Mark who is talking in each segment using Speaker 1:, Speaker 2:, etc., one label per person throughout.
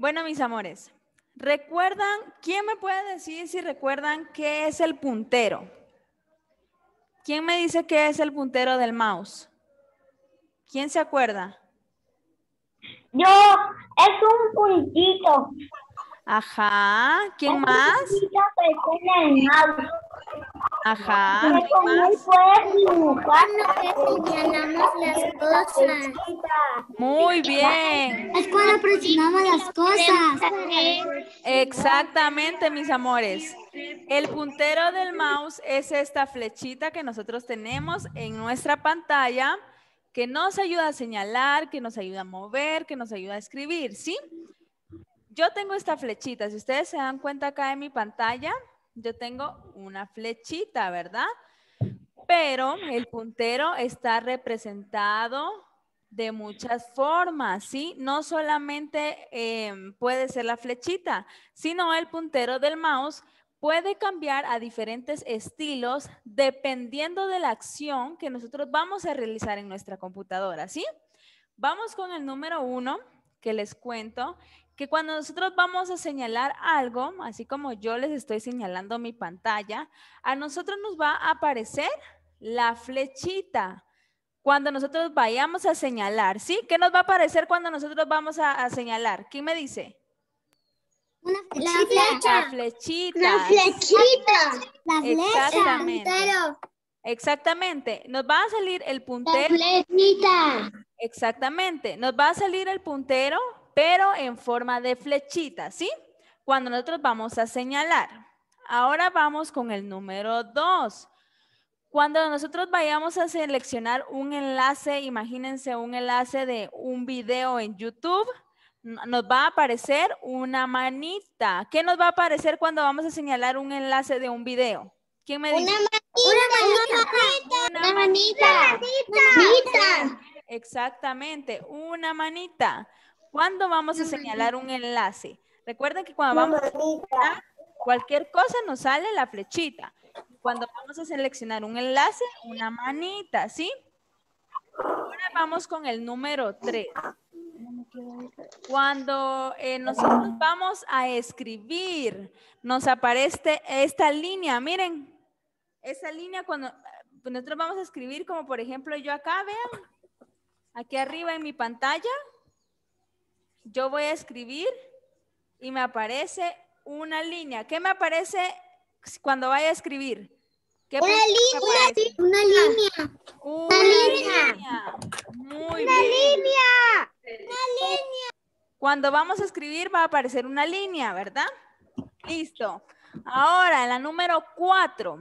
Speaker 1: Bueno, mis amores, ¿recuerdan? ¿Quién me puede decir si recuerdan qué es el puntero? ¿Quién me dice qué es el puntero del mouse? ¿Quién se acuerda? Yo, es un puntito. Ajá, ¿quién más? Ajá. Cuando las cosas. Muy bien. Es cuando presionamos las cosas. Exactamente, mis amores. El puntero del mouse es esta flechita que nosotros tenemos en nuestra pantalla que nos ayuda a señalar, que nos ayuda a mover, que nos ayuda a escribir, ¿sí? Yo tengo esta flechita, si ustedes se dan cuenta acá en mi pantalla, yo tengo una flechita, ¿verdad? Pero el puntero está representado de muchas formas, ¿sí? No solamente em, puede ser la flechita, sino el puntero del mouse puede cambiar a diferentes estilos dependiendo de la acción que nosotros vamos a realizar en nuestra computadora, ¿sí? Vamos con el número uno que les cuento, que cuando nosotros vamos a señalar algo, así como yo les estoy señalando mi pantalla, a nosotros nos va a aparecer la flechita. Cuando nosotros vayamos a señalar, ¿sí? ¿Qué nos va a aparecer cuando nosotros vamos a, señalar? ¿Quién me dice? Una flechita. La flechita. La flechita. La flechita. Exactamente. Exactamente. Nos va a salir el puntero. La flechita. Exactamente, nos va a salir el puntero, pero en forma de flechita, ¿sí? Cuando nosotros vamos a señalar. Ahora vamos con el número 2. Cuando nosotros vayamos a seleccionar un enlace, imagínense un enlace de un video en YouTube, nos va a aparecer una manita. ¿Qué nos va a aparecer cuando vamos a señalar un enlace de un video? ¿Quién me dice? Una manita. Una manita. Una manita. manita. Exactamente, una manita. ¿Cuándo vamos a señalar un enlace? Recuerden que cuando vamos a cualquier cosa nos sale la flechita. Cuando vamos a seleccionar un enlace, una manita, ¿sí? Ahora vamos con el número 3. Cuando eh, nosotros vamos a escribir, nos aparece esta línea, miren. Esa línea cuando eh, nosotros vamos a escribir, como por ejemplo yo acá, vean Aquí arriba en mi pantalla, yo voy a escribir y me aparece una línea. ¿Qué me aparece cuando vaya a escribir? una, línea, una, línea, una, línea.
Speaker 2: Muy bien. una línea.
Speaker 1: Una línea. Cuando vamos a escribir va a aparecer una línea, ¿verdad? Listo. Ahora, la número cuatro.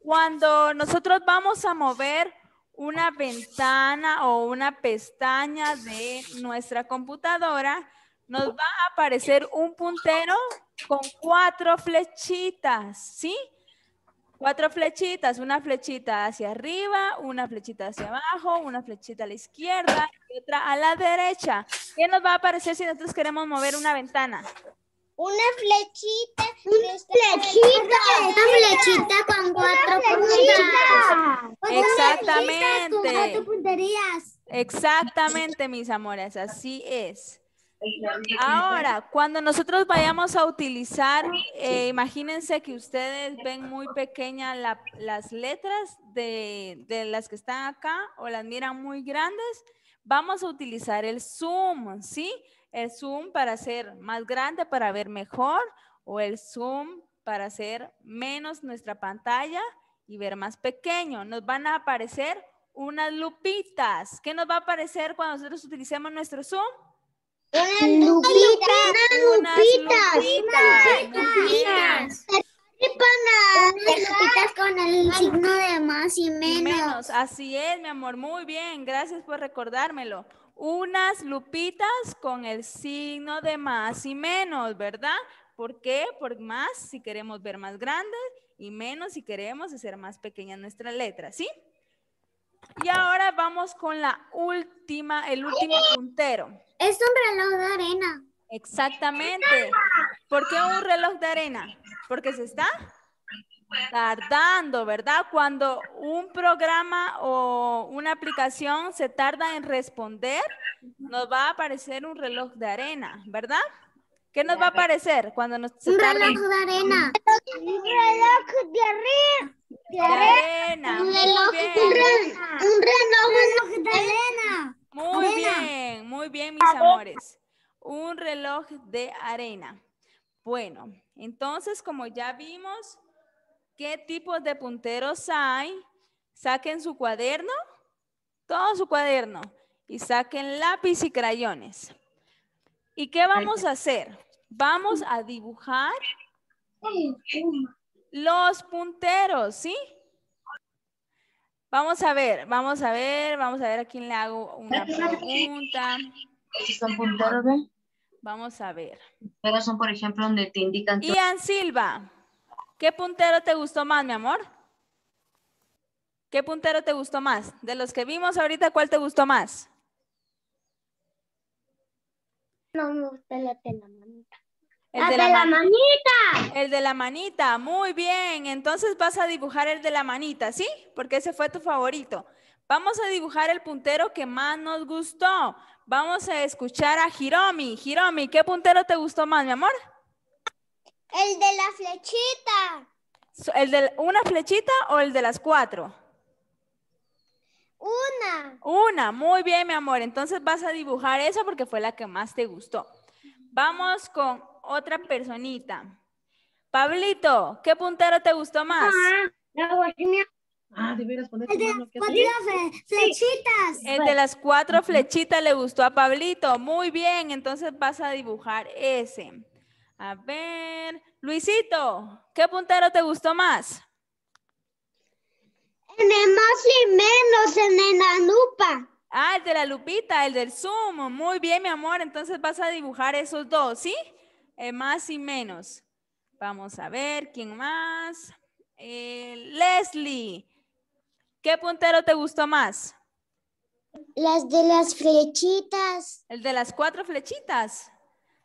Speaker 1: Cuando nosotros vamos a mover una ventana o una pestaña de nuestra computadora, nos va a aparecer un puntero con cuatro flechitas, ¿sí? Cuatro flechitas, una flechita hacia arriba, una flechita hacia abajo, una flechita a la izquierda y otra a la derecha. ¿Qué nos va a aparecer si nosotros queremos mover una ventana? una flechita. Una flechita. Una flechita con cuatro puntas. Exactamente. Exactamente, mis amores, así es. Ahora, cuando nosotros vayamos a utilizar, eh, imagínense que ustedes ven muy pequeñas las letras de, de las que están acá o las miran muy grandes, Vamos a utilizar el zoom, ¿sí? El zoom para hacer más grande, para ver mejor, o el zoom para hacer menos nuestra pantalla y ver más pequeño. Nos van a aparecer unas lupitas. ¿Qué nos va a aparecer cuando nosotros utilicemos nuestro zoom? Unas lupitas. lupitas. lupitas. lupitas. Y Las con el signo de más y menos. Y menos. Así es, mi amor. Muy bien. Gracias por recordármelo. Unas lupitas con el signo de más y menos, ¿verdad? ¿Por qué? Por más si queremos ver más grandes y menos si queremos hacer más pequeña nuestra letra, ¿sí? Y ahora vamos con la última, el último puntero. Es un reloj de arena. Exactamente. ¿Por qué un reloj de arena? porque se está tardando, ¿verdad? Cuando un programa o una aplicación se tarda en responder, nos va a aparecer un reloj de arena, ¿verdad? ¿Qué nos va a aparecer cuando nos se Un reloj de arena. Un reloj De arena. Un reloj de arena. Un reloj de arena. Muy bien, muy bien, mis amores. Un reloj de arena. Bueno, entonces como ya vimos qué tipos de punteros hay, saquen su cuaderno, todo su cuaderno, y saquen lápiz y crayones. ¿Y qué vamos a hacer? Vamos a dibujar los punteros, ¿sí? Vamos a ver, vamos a ver, vamos a ver a quién le hago una pregunta. ¿Son punteros, de? Vamos a ver. Pero son, por ejemplo, donde te indican... Ian Silva, ¿qué puntero te gustó más, mi amor? ¿Qué puntero te gustó más? De los que vimos ahorita, ¿cuál te gustó más? No me gusta el de la manita. El ah, de, la, manita. El de la manita, muy bien. Entonces vas a dibujar el de la manita, ¿sí? Porque ese fue tu favorito. Vamos a dibujar el puntero que más nos gustó vamos a escuchar a Hiromi. Hiromi, ¿qué puntero te gustó más, mi amor? El de la flechita. ¿El de una flechita o el de las cuatro? Una. Una, muy bien, mi amor. Entonces vas a dibujar eso porque fue la que más te gustó. Vamos con otra personita. Pablito, ¿qué puntero te gustó más? Ah, la Ah, de El las cuatro eh, flechitas. El de las cuatro flechitas le gustó a Pablito. Muy bien, entonces vas a dibujar ese. A ver, Luisito, ¿qué puntero te gustó más? En el más y menos, en la lupa. Ah, el de la lupita, el del zoom. Muy bien, mi amor. Entonces vas a dibujar esos dos, ¿sí? Eh, más y menos. Vamos a ver, ¿quién más? Eh, Leslie. ¿Qué puntero te gustó más? Las de las flechitas. El de las cuatro flechitas.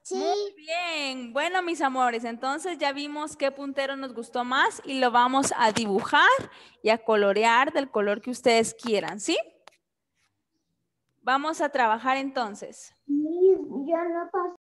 Speaker 1: Sí. Muy bien. Bueno, mis amores, entonces ya vimos qué puntero nos gustó más y lo vamos a dibujar y a colorear del color que ustedes quieran, ¿sí? Vamos a trabajar entonces. Yo no paso.